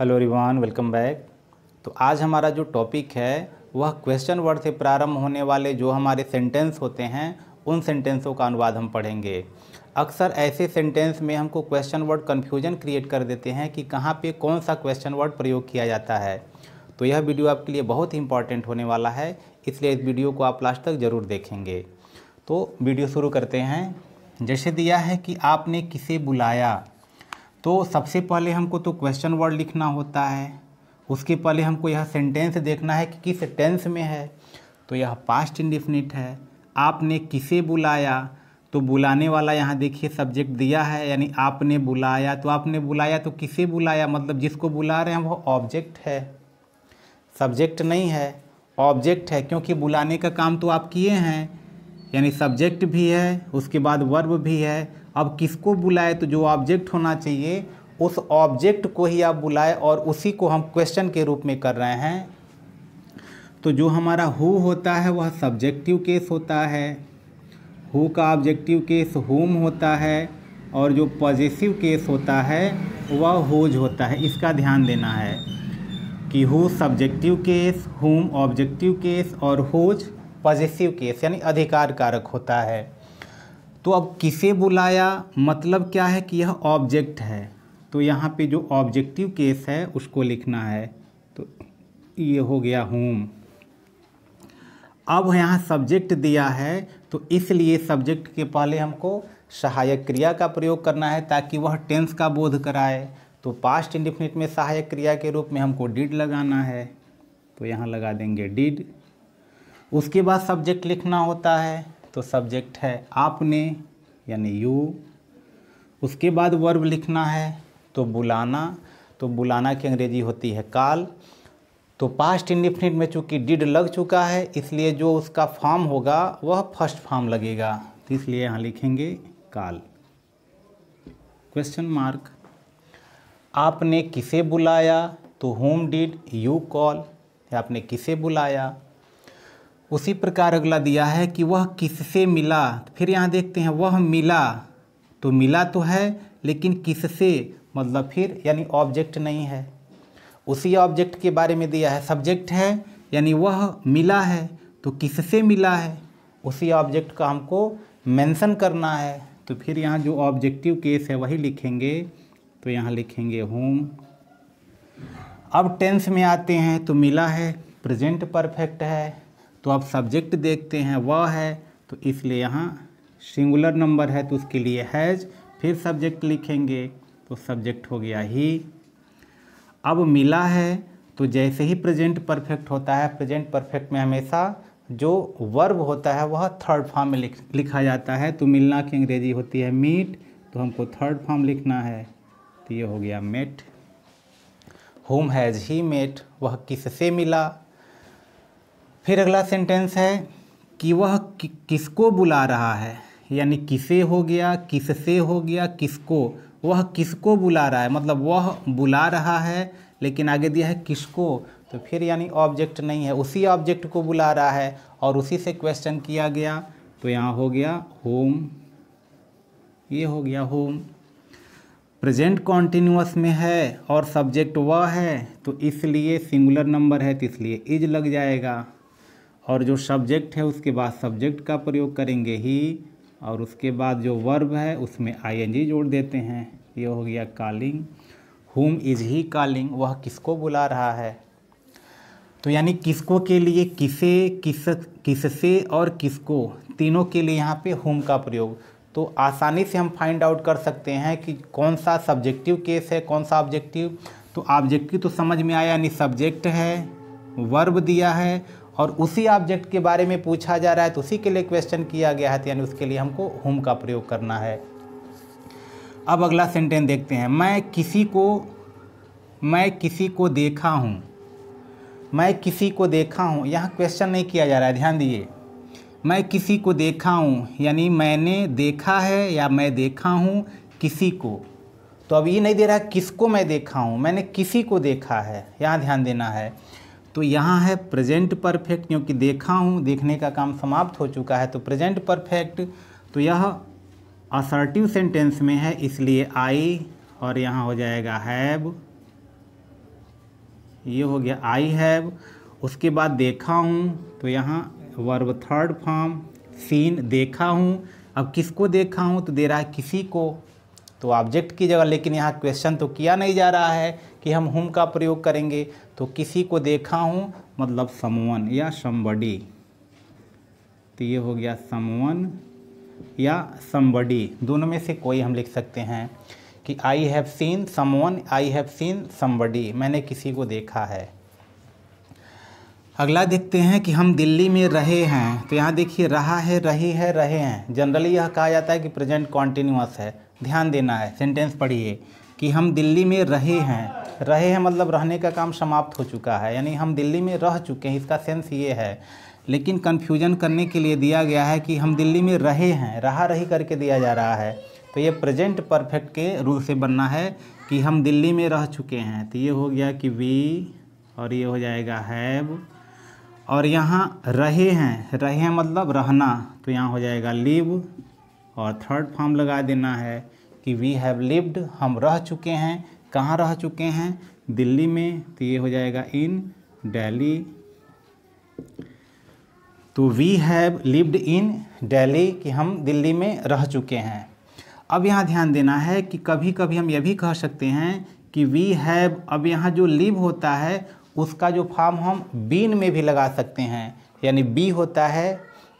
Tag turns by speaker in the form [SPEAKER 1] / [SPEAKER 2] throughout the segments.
[SPEAKER 1] hello रिवान welcome back तो आज हमारा जो टॉपिक है वह क्वेश्चन वर्ड से प्रारंभ होने वाले जो हमारे सेंटेंस होते हैं उन सेंटेंसों का अनुवाद हम पढ़ेंगे अक्सर ऐसे सेंटेंस में हमको क्वेश्चन वर्ड कन्फ्यूजन क्रिएट कर देते हैं कि कहाँ पे कौन सा क्वेश्चन वर्ड प्रयोग किया जाता है तो यह वीडियो आपके लिए बहुत ही इंपॉर्टेंट होने वाला है इसलिए इस वीडियो को आप लास्ट तक ज़रूर देखेंगे तो वीडियो शुरू करते हैं जैसे दिया है कि आपने किसे बुलाया तो सबसे पहले हमको तो क्वेश्चन वर्ड लिखना होता है उसके पहले हमको यह सेंटेंस देखना है कि किस टेंस में है तो यह पास्ट इंडिफिनिट है आपने किसे बुलाया तो बुलाने वाला यहाँ देखिए सब्जेक्ट दिया है यानी आपने बुलाया तो आपने बुलाया तो किसे बुलाया मतलब जिसको बुला रहे हैं वो ऑब्जेक्ट है सब्जेक्ट नहीं है ऑब्जेक्ट है क्योंकि बुलाने का काम तो आप किए हैं यानी सब्जेक्ट भी है उसके बाद वर्ब भी है अब किसको बुलाए तो जो ऑब्जेक्ट होना चाहिए उस ऑब्जेक्ट को ही आप बुलाए और उसी को हम क्वेश्चन के रूप में कर रहे हैं तो जो हमारा हु होता है वह सब्जेक्टिव केस होता है हु का ऑब्जेक्टिव केस हुम होता है और जो पॉजिटिव केस होता है वह होज होता है इसका ध्यान देना है कि who subjective case whom objective case और होज पॉजिटिव केस यानी अधिकार कारक होता है तो अब किसे बुलाया मतलब क्या है कि यह ऑब्जेक्ट है तो यहाँ पे जो ऑब्जेक्टिव केस है उसको लिखना है तो ये हो गया होम अब यहाँ सब्जेक्ट दिया है तो इसलिए सब्जेक्ट के पहले हमको सहायक क्रिया का प्रयोग करना है ताकि वह टेंस का बोध कराए तो पास्ट इंडिफिनिट में सहायक क्रिया के रूप में हमको डिड लगाना है तो यहाँ लगा देंगे डिड उसके बाद सब्जेक्ट लिखना होता है तो सब्जेक्ट है आपने यानी यू उसके बाद वर्ब लिखना है तो बुलाना तो बुलाना की अंग्रेजी होती है काल तो पास्ट इंडिफिनिट में चूंकि डिड लग चुका है इसलिए जो उसका फॉर्म होगा वह फर्स्ट फॉर्म लगेगा तो इसलिए यहाँ लिखेंगे काल क्वेश्चन मार्क आपने किसे बुलाया तो होम डिड यू कॉल आपने किसे बुलाया उसी प्रकार अगला दिया है कि वह किससे मिला तो फिर यहाँ देखते हैं वह मिला तो मिला तो है लेकिन किससे मतलब फिर यानी ऑब्जेक्ट नहीं है उसी ऑब्जेक्ट के बारे में दिया है सब्जेक्ट है यानी वह मिला है तो किससे मिला है उसी ऑब्जेक्ट का हमको मेंशन करना है तो फिर यहाँ जो ऑब्जेक्टिव केस है वही लिखेंगे तो यहाँ लिखेंगे होम अब टेंस में आते हैं तो मिला है प्रेजेंट परफेक्ट है तो आप सब्जेक्ट देखते हैं वह है तो इसलिए यहाँ सिंगुलर नंबर है तो उसके लिए हैज फिर सब्जेक्ट लिखेंगे तो सब्जेक्ट हो गया ही अब मिला है तो जैसे ही प्रेजेंट परफेक्ट होता है प्रेजेंट परफेक्ट में हमेशा जो वर्ब होता है वह थर्ड फॉर्म में लिख लिखा जाता है तो मिलना की अंग्रेजी होती है मीट तो हमको थर्ड फॉर्म लिखना है तो ये हो गया met whom has he met वह किससे मिला फिर अगला सेंटेंस है कि वह कि, किसको बुला रहा है यानी किसे हो गया किससे हो गया किसको वह किसको बुला रहा है मतलब वह बुला रहा है लेकिन आगे दिया है किसको तो फिर यानी ऑब्जेक्ट नहीं है उसी ऑब्जेक्ट को बुला रहा है और उसी से क्वेश्चन किया गया तो यहाँ हो गया होम ये हो गया होम प्रेजेंट कॉन्टिन्यूस में है और सब्जेक्ट वह है तो इसलिए सिंगुलर नंबर है तो इसलिए इज लग जाएगा और जो सब्जेक्ट है उसके बाद सब्जेक्ट का प्रयोग करेंगे ही और उसके बाद जो वर्ब है उसमें आईएनजी जोड़ देते हैं ये हो गया कॉलिंग हुम इज़ ही कॉलिंग वह किसको बुला रहा है तो यानी किसको के लिए किसे किस किससे और किसको तीनों के लिए यहाँ पे हुम का प्रयोग तो आसानी से हम फाइंड आउट कर सकते हैं कि कौन सा सब्जेक्टिव केस है कौन सा ऑब्जेक्टिव तो ऑब्जेक्टिव तो समझ में आया यानी सब्जेक्ट है वर्ब दिया है और उसी ऑब्जेक्ट के बारे में पूछा जा रहा है तो उसी के लिए क्वेश्चन किया गया है तो यानी उसके लिए हमको हुम का प्रयोग करना है अब अगला सेंटेंस देखते हैं मैं किसी को मैं किसी को देखा हूँ मैं किसी को देखा हूँ यहाँ क्वेश्चन नहीं किया जा रहा है ध्यान दिए मैं किसी को देखा हूँ यानी मैंने देखा है या मैं देखा हूँ किसी को तो अब ये नहीं दे रहा किसको मैं देखा हूँ मैंने किसी को देखा है यहाँ ध्यान देना है तो यहाँ है प्रेजेंट परफेक्ट क्योंकि देखा हूँ देखने का काम समाप्त हो चुका है तो प्रेजेंट परफेक्ट तो यह असर्टिव सेंटेंस में है इसलिए आई और यहाँ हो जाएगा हैव ये हो गया आई हैव उसके बाद देखा हूँ तो यहाँ वर्ब थर्ड फॉर्म सीन देखा हूँ अब किसको देखा हूँ तो दे रहा है किसी को तो ऑब्जेक्ट की जगह लेकिन यहाँ क्वेश्चन तो किया नहीं जा रहा है कि हम हुम का प्रयोग करेंगे तो किसी को देखा हूँ मतलब समवन या समबडी तो ये हो गया समवन या समबडी दोनों में से कोई हम लिख सकते हैं कि I have seen someone I have seen somebody मैंने किसी को देखा है अगला देखते हैं कि हम दिल्ली में रहे हैं तो यहाँ देखिए रहा है रही है रहे हैं जनरली यह कहा जाता है कि प्रेजेंट कॉन्टिन्यूस है ध्यान देना है सेंटेंस पढ़िए कि हम दिल्ली में रहे हैं रहे हैं मतलब रहने का काम समाप्त हो चुका है यानी हम दिल्ली में रह चुके हैं इसका सेंस ये है लेकिन कन्फ्यूजन करने के लिए दिया गया है कि हम दिल्ली में रहे हैं रहा रही करके दिया जा रहा है तो ये प्रेजेंट परफेक्ट के रूल से बनना है कि हम दिल्ली में रह चुके हैं तो ये हो गया कि वी और ये हो जाएगा हैव और यहाँ रहे हैं रहे हैं मतलब रहना तो यहाँ हो जाएगा लिव और थर्ड फॉर्म लगा देना है कि वी हैव लिव्ड हम रह चुके हैं कहाँ रह चुके हैं दिल्ली में तो ये हो जाएगा इन डेली तो we have lived in Delhi कि हम दिल्ली में रह चुके हैं अब यहाँ ध्यान देना है कि कभी कभी हम ये भी कह सकते हैं कि वी हैव अब यहाँ जो लिव होता है उसका जो फॉर्म हम बीन में भी लगा सकते हैं यानी बी होता है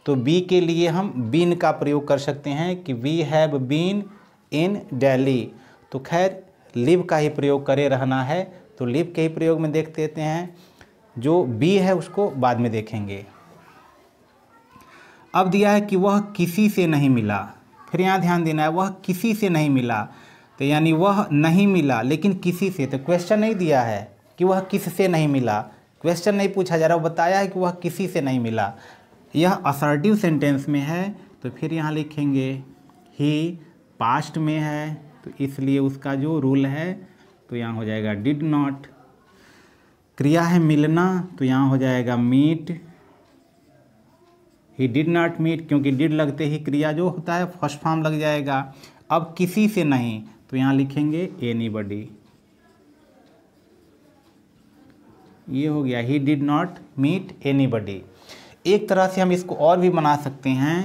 [SPEAKER 1] तो बी के लिए हम बीन का प्रयोग कर सकते हैं कि we have been in Delhi तो खैर लिव का ही प्रयोग करे रहना है तो लिव के ही प्रयोग में देख देते हैं जो बी है उसको बाद में देखेंगे अब दिया है कि वह किसी से नहीं मिला फिर यहाँ ध्यान देना है वह किसी से नहीं मिला तो यानी वह नहीं मिला लेकिन किसी से तो क्वेश्चन नहीं दिया है कि वह किससे नहीं मिला क्वेश्चन नहीं पूछा जा रहा वो बताया है कि वह किसी से नहीं मिला यह असर्टिव सेंटेंस में है तो फिर यहाँ लिखेंगे ही पास्ट में है तो इसलिए उसका जो रूल है तो यहाँ हो जाएगा डिड नॉट क्रिया है मिलना तो यहाँ हो जाएगा meet he did not meet क्योंकि डिड लगते ही क्रिया जो होता है फर्स्ट फॉर्म लग जाएगा अब किसी से नहीं तो यहाँ लिखेंगे एनी बडी ये हो गया he did not meet anybody एक तरह से हम इसको और भी बना सकते हैं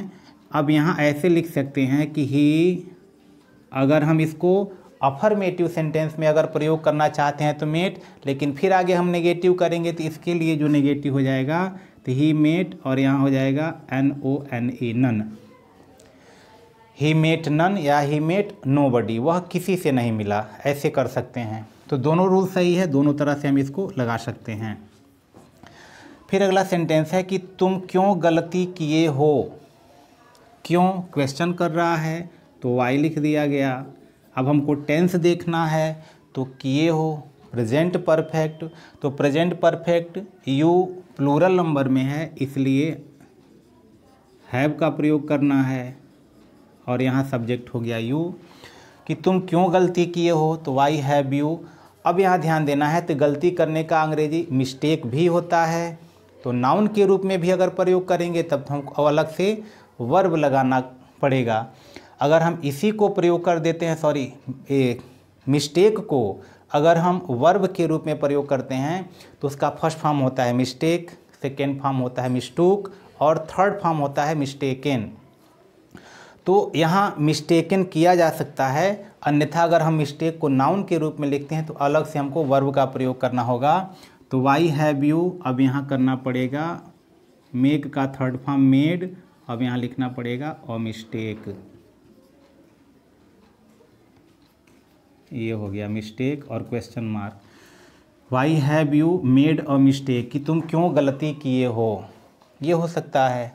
[SPEAKER 1] अब यहाँ ऐसे लिख सकते हैं कि ही अगर हम इसको अफर्मेटिव सेंटेंस में अगर प्रयोग करना चाहते हैं तो मेट लेकिन फिर आगे हम नेगेटिव करेंगे तो इसके लिए जो नेगेटिव हो जाएगा तो ही मेट और यहाँ हो जाएगा N O N E none he met none या ही मेट नो बडी वह किसी से नहीं मिला ऐसे कर सकते हैं तो दोनों रूल सही है दोनों तरह से हम इसको लगा सकते हैं फिर अगला सेंटेंस है कि तुम क्यों गलती किए हो क्यों क्वेश्चन कर रहा है तो वाई लिख दिया गया अब हमको टेंस देखना है तो किए हो प्रेजेंट परफेक्ट तो present perfect you plural number में है इसलिए हैव का प्रयोग करना है और यहाँ सब्जेक्ट हो गया यू कि तुम क्यों गलती किए हो तो वाई हैव यू अब यहाँ ध्यान देना है तो गलती करने का अंग्रेजी मिस्टेक भी होता है तो नाउन के रूप में भी अगर प्रयोग करेंगे तब तो हमको अलग से वर्ब लगाना पड़ेगा अगर हम इसी को प्रयोग कर देते हैं सॉरी मिस्टेक को अगर हम वर्ब के रूप में प्रयोग करते हैं तो उसका फर्स्ट फॉर्म होता है मिस्टेक सेकेंड फॉर्म होता है मिस्टूक और थर्ड फॉर्म होता है मिस्टेकन तो यहाँ मिस्टेकन किया जा सकता है अन्यथा अगर हम मिस्टेक को नाउन के रूप में लिखते हैं तो अलग से हमको वर्ब का प्रयोग करना होगा तो वाई हैव यू अब यहाँ करना पड़ेगा मेक का थर्ड फॉर्म मेड अब यहाँ लिखना पड़ेगा अ मिस्टेक ये हो गया मिस्टेक और question mark why have you made a mistake कि तुम क्यों गलती किए हो ये हो सकता है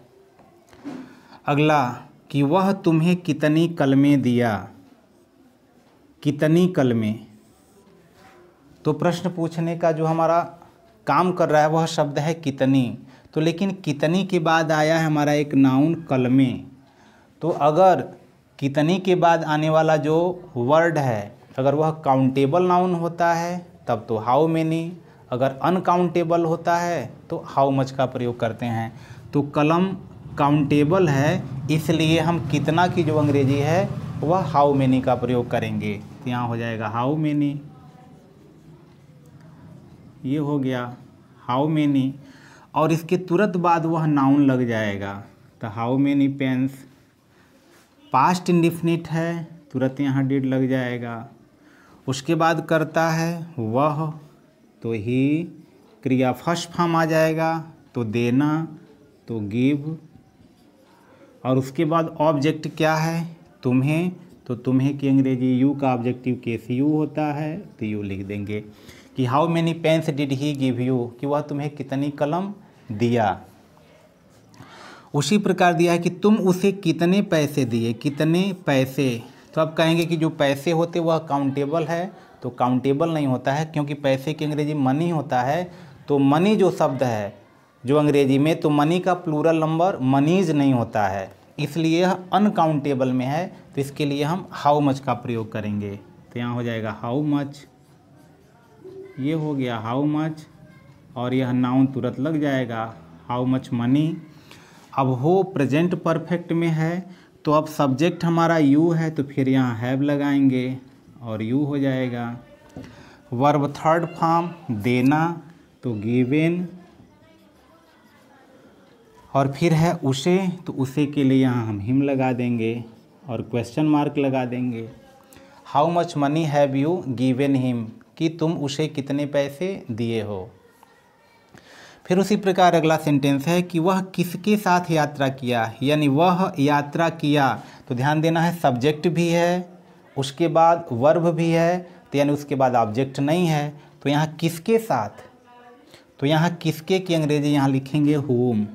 [SPEAKER 1] अगला कि वह तुम्हें कितनी कलमें दिया कितनी कलमें तो प्रश्न पूछने का जो हमारा काम कर रहा है वह शब्द है कितनी तो लेकिन कितनी के बाद आया है हमारा एक नाउन कलमे तो अगर कितनी के बाद आने वाला जो वर्ड है अगर वह काउंटेबल नाउन होता है तब तो हाउ मेनी अगर अनकाउंटेबल होता है तो हाउ मच का प्रयोग करते हैं तो कलम काउंटेबल है इसलिए हम कितना की जो अंग्रेजी है वह हाउ मेनी का प्रयोग करेंगे तो यहाँ हो जाएगा हाउ मेनी ये हो गया हाउ मैनी और इसके तुरंत बाद वह नाउन लग जाएगा तो how many pens past indefinite है तुरंत यहाँ डेड लग जाएगा उसके बाद करता है वह तो ही क्रिया फर्स्ट फॉर्म आ जाएगा तो देना तो गिव और उसके बाद ऑब्जेक्ट क्या है तुम्हें तो तुम्हें की अंग्रेजी यू का ऑब्जेक्टिव केस यू होता है तो यू लिख देंगे कि how many pens did he give you कि वह तुम्हें कितनी कलम दिया उसी प्रकार दिया है कि तुम उसे कितने पैसे दिए कितने पैसे तो आप कहेंगे कि जो पैसे होते वह काउंटेबल है तो काउंटेबल नहीं होता है क्योंकि पैसे की अंग्रेजी मनी होता है तो मनी जो शब्द है जो अंग्रेजी में तो मनी का प्लूरल नंबर मनीज नहीं होता है इसलिए यह अनकाउंटेबल में है तो इसके लिए हम हाउ मच का प्रयोग करेंगे तो यहाँ हो जाएगा हाउ मच ये हो गया हाउ मच और यह नाउन तुरंत लग जाएगा हाउ मच मनी अब हो प्रेजेंट परफेक्ट में है तो अब सब्जेक्ट हमारा यू है तो फिर यहाँ हैव लगाएंगे और यू हो जाएगा वर्ब थर्ड फॉर्म देना तो गिवेन और फिर है उसे तो उसे के लिए यहाँ हम हिम लगा देंगे और क्वेश्चन मार्क लगा देंगे how much money have you given him कि तुम उसे कितने पैसे दिए हो फिर उसी प्रकार अगला सेंटेंस है कि वह किसके साथ यात्रा किया यानी वह यात्रा किया तो ध्यान देना है सब्जेक्ट भी है उसके बाद वर्ब भी है तो यानी उसके बाद ऑब्जेक्ट नहीं है तो यहाँ किसके साथ तो यहाँ किसके की अंग्रेजी यहाँ लिखेंगे होम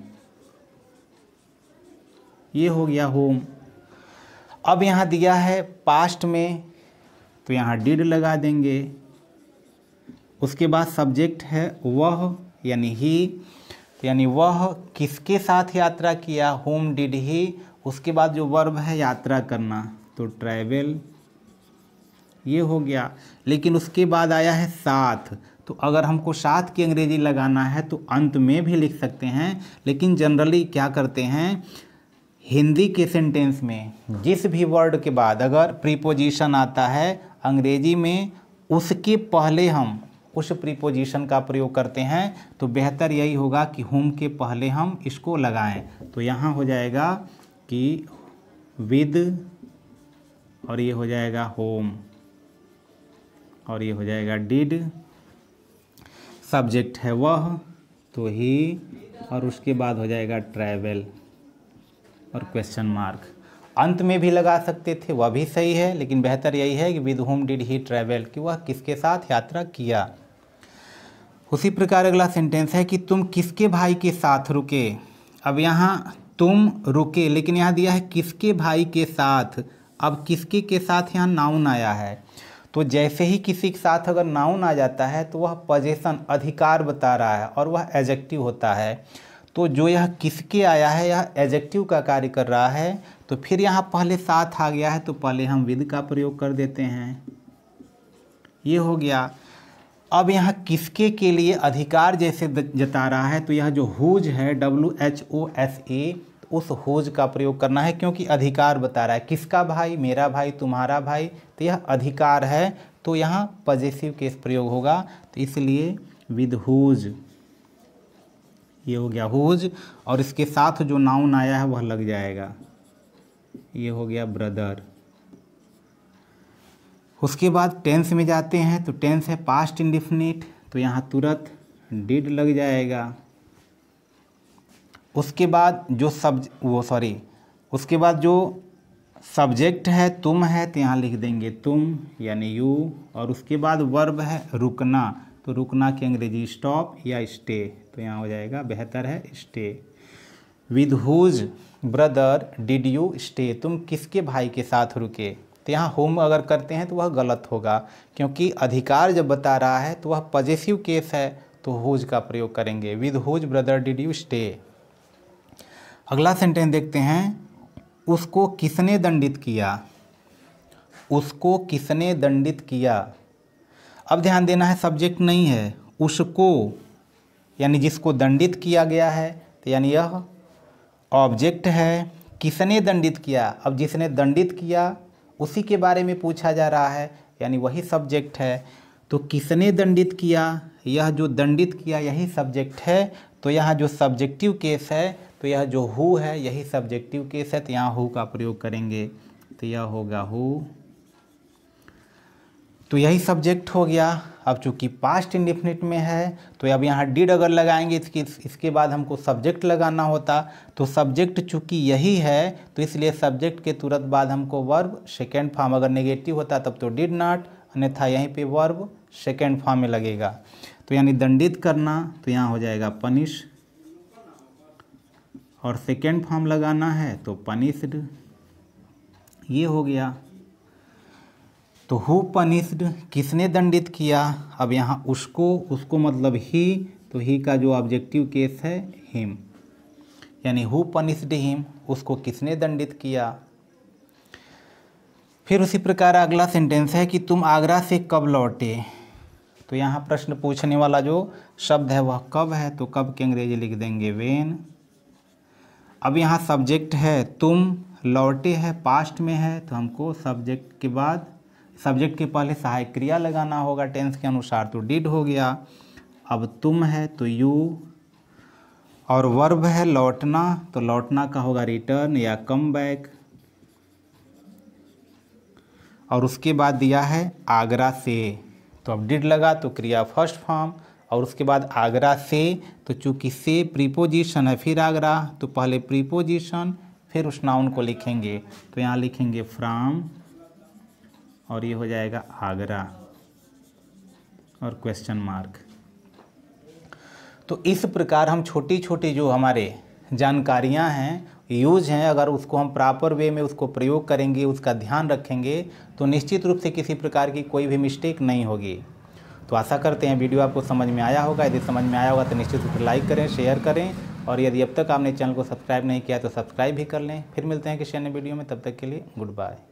[SPEAKER 1] ये हो गया होम अब यहाँ दिया है पास्ट में तो यहाँ डिड लगा देंगे उसके बाद सब्जेक्ट है वह यानी ही यानी वह किसके साथ यात्रा किया होम डिड ही उसके बाद जो वर्ब है यात्रा करना तो ट्रैवल ये हो गया लेकिन उसके बाद आया है साथ तो अगर हमको साथ की अंग्रेजी लगाना है तो अंत में भी लिख सकते हैं लेकिन जनरली क्या करते हैं हिंदी के सेंटेंस में जिस भी वर्ड के बाद अगर प्रीपोजिशन आता है अंग्रेजी में उसके पहले हम उस प्रीपोजिशन का प्रयोग करते हैं तो बेहतर यही होगा कि होम के पहले हम इसको लगाएं तो यहाँ हो जाएगा कि विद और ये हो जाएगा होम और ये हो जाएगा डिड सब्जेक्ट है वह तो ही और उसके बाद हो जाएगा ट्रैवल और क्वेश्चन मार्क अंत में भी लगा सकते थे वह भी सही है लेकिन बेहतर यही है कि with whom did he travel कि वह किसके साथ यात्रा किया उसी प्रकार अगला सेंटेंस है कि तुम किसके भाई के साथ रुके अब यहाँ तुम रुके लेकिन यहाँ दिया है किसके भाई के साथ अब किसके के साथ यहाँ नाउन आया है तो जैसे ही किसी के साथ अगर नाउन आ जाता है तो वह पजेशन अधिकार बता रहा है और वह एजेक्टिव होता है तो जो यह किसके आया है यह एजेक्टिव का कार्य कर रहा है तो फिर यहाँ पहले साथ आ गया है तो पहले हम विद का प्रयोग कर देते हैं ये हो गया अब यहाँ किसके के लिए अधिकार जैसे जता रहा है तो यह जो हुज है W H O S E उस होज का प्रयोग करना है क्योंकि अधिकार बता रहा है किसका भाई मेरा भाई तुम्हारा भाई तो यह अधिकार है तो यहाँ पजेसिव केस प्रयोग होगा तो इसलिए विद हुज ये हो गया हुज और इसके साथ जो नाउन आया है वह लग जाएगा ये हो गया ब्रदर उसके बाद टेंस में जाते हैं तो टेंस है पास्ट इंडिफिनिट तो यहाँ तुरंत डिड लग जाएगा उसके बाद जो सब वो सॉरी उसके बाद जो सब्जेक्ट है तुम है तो यहाँ लिख देंगे तुम यानी यू और उसके बाद वर्ब है रुकना तो रुकना की अंग्रेजी स्टॉप या स्टे तो यहाँ हो जाएगा बेहतर है stay with whose brother did you stay तुम किसके भाई के साथ रुके तो यहाँ होम अगर करते हैं तो वह गलत होगा क्योंकि अधिकार जब बता रहा है तो वह पॉजिटिव केस है तो होज का प्रयोग करेंगे with whose brother did you stay अगला सेंटेंस देखते हैं उसको किसने दंडित किया उसको किसने दंडित किया अब ध्यान देना है सब्जेक्ट नहीं है उसको यानी जिसको दंडित किया गया है तो यानी यह ऑब्जेक्ट है किसने दंडित किया अब जिसने दंडित किया उसी के बारे में पूछा जा रहा है यानी वही सब्जेक्ट है तो किसने दंडित किया यह जो दंडित किया यही सब्जेक्ट है तो यहाँ जो सब्जेक्टिव केस है तो यह जो हु तो है यही सब्जेक्टिव केस है तो यहाँ हु का प्रयोग करेंगे तो यह होगा हु तो यही सब्जेक्ट हो गया अब चूंकि पास्ट इंडिफिनिट में है तो अब यहाँ डिड अगर लगाएंगे इसके इसके बाद हमको सब्जेक्ट लगाना होता तो सब्जेक्ट चूंकि यही है तो इसलिए सब्जेक्ट के तुरंत बाद हमको वर्ब सेकेंड फॉर्म अगर नेगेटिव होता तब तो डिड नॉट अन्यथा यहीं पे वर्ब सेकेंड फॉर्म में लगेगा तो यानी दंडित करना तो यहाँ हो जाएगा पनिश और सेकेंड फॉर्म लगाना है तो पनिश्ड ये हो गया तो हु पनिस्ड किसने दंडित किया अब यहाँ उसको उसको मतलब ही तो ही का जो ऑब्जेक्टिव केस है हिम यानी हु पनिस्ड हिम उसको किसने दंडित किया फिर उसी प्रकार अगला सेंटेंस है कि तुम आगरा से कब लौटे तो यहाँ प्रश्न पूछने वाला जो शब्द है वह कब है तो कब के अंग्रेजी लिख देंगे वेन अब यहाँ सब्जेक्ट है तुम लौटे है पास्ट में है तो हमको सब्जेक्ट के बाद सब्जेक्ट के पहले सहायक क्रिया लगाना होगा टेंस के अनुसार तो डिड हो गया अब तुम है तो यू और वर्ब है लौटना तो लौटना का होगा रिटर्न या कम बैक और उसके बाद दिया है आगरा से तो अब डिड लगा तो क्रिया फर्स्ट फॉर्म और उसके बाद आगरा से तो चूंकि से प्रीपोजिशन है फिर आगरा तो पहले प्रीपोजिशन फिर उस नाउन को लिखेंगे तो यहाँ लिखेंगे फ्राम और ये हो जाएगा आगरा और क्वेश्चन मार्क तो इस प्रकार हम छोटी छोटी जो हमारे जानकारियां हैं यूज हैं अगर उसको हम प्रॉपर वे में उसको प्रयोग करेंगे उसका ध्यान रखेंगे तो निश्चित रूप से किसी प्रकार की कोई भी मिस्टेक नहीं होगी तो आशा करते हैं वीडियो आपको समझ में आया होगा यदि समझ में आया होगा तो निश्चित रूप से लाइक करें शेयर करें और यदि अब तक आपने चैनल को सब्सक्राइब नहीं किया तो सब्सक्राइब भी कर लें फिर मिलते हैं किसी अन्य वीडियो में तब तक के लिए गुड बाय